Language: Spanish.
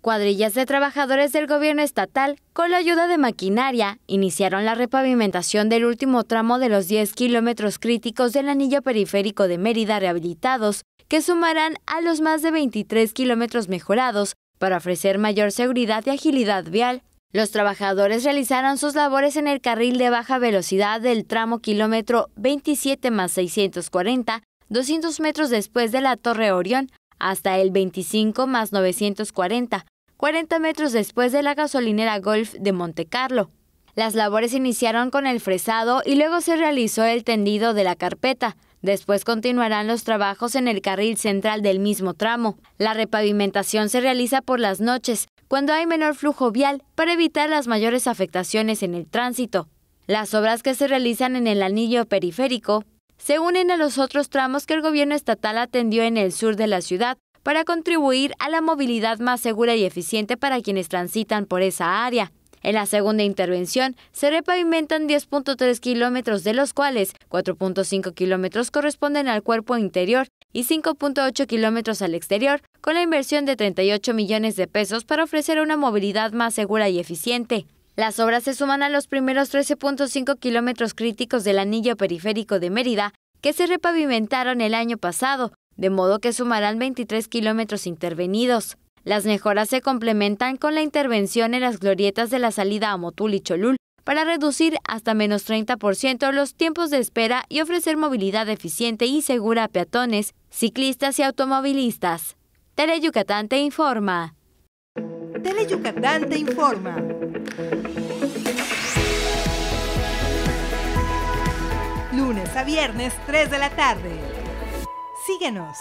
Cuadrillas de trabajadores del gobierno estatal, con la ayuda de maquinaria, iniciaron la repavimentación del último tramo de los 10 kilómetros críticos del anillo periférico de Mérida rehabilitados, que sumarán a los más de 23 kilómetros mejorados para ofrecer mayor seguridad y agilidad vial. Los trabajadores realizaron sus labores en el carril de baja velocidad del tramo kilómetro 27 más 640, 200 metros después de la Torre Orión, hasta el 25 más 940, 40 metros después de la gasolinera Golf de Monte Carlo. Las labores iniciaron con el fresado y luego se realizó el tendido de la carpeta. Después continuarán los trabajos en el carril central del mismo tramo. La repavimentación se realiza por las noches, cuando hay menor flujo vial, para evitar las mayores afectaciones en el tránsito. Las obras que se realizan en el anillo periférico se unen a los otros tramos que el gobierno estatal atendió en el sur de la ciudad, para contribuir a la movilidad más segura y eficiente para quienes transitan por esa área. En la segunda intervención se repavimentan 10.3 kilómetros, de los cuales 4.5 kilómetros corresponden al cuerpo interior y 5.8 kilómetros al exterior, con la inversión de 38 millones de pesos para ofrecer una movilidad más segura y eficiente. Las obras se suman a los primeros 13.5 kilómetros críticos del anillo periférico de Mérida, que se repavimentaron el año pasado, de modo que sumarán 23 kilómetros intervenidos. Las mejoras se complementan con la intervención en las glorietas de la salida a Motul y Cholul para reducir hasta menos 30% los tiempos de espera y ofrecer movilidad eficiente y segura a peatones, ciclistas y automovilistas. Tele Yucatán te informa. Tele Yucatán te informa. Lunes a viernes, 3 de la tarde. Síguenos.